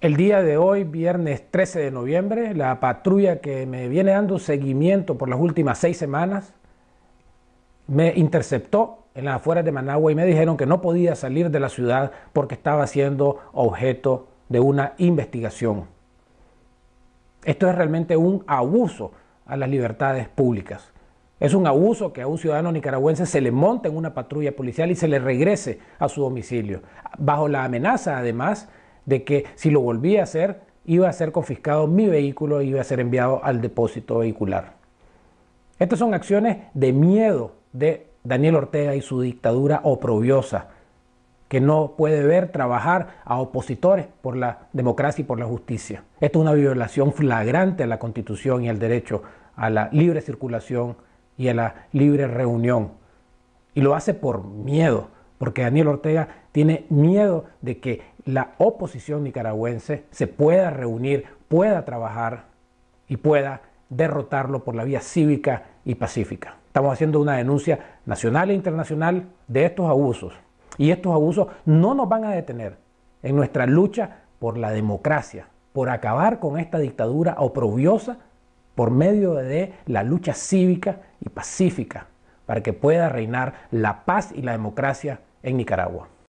El día de hoy, viernes 13 de noviembre, la patrulla que me viene dando seguimiento por las últimas seis semanas me interceptó en las afueras de Managua y me dijeron que no podía salir de la ciudad porque estaba siendo objeto de una investigación. Esto es realmente un abuso a las libertades públicas. Es un abuso que a un ciudadano nicaragüense se le monte en una patrulla policial y se le regrese a su domicilio, bajo la amenaza además de que si lo volvía a hacer, iba a ser confiscado mi vehículo y iba a ser enviado al depósito vehicular. Estas son acciones de miedo de Daniel Ortega y su dictadura oprobiosa, que no puede ver trabajar a opositores por la democracia y por la justicia. Esto es una violación flagrante a la Constitución y al derecho a la libre circulación y a la libre reunión. Y lo hace por miedo, porque Daniel Ortega tiene miedo de que la oposición nicaragüense se pueda reunir, pueda trabajar y pueda derrotarlo por la vía cívica y pacífica. Estamos haciendo una denuncia nacional e internacional de estos abusos. Y estos abusos no nos van a detener en nuestra lucha por la democracia, por acabar con esta dictadura oprobiosa por medio de la lucha cívica y pacífica para que pueda reinar la paz y la democracia en Nicaragua.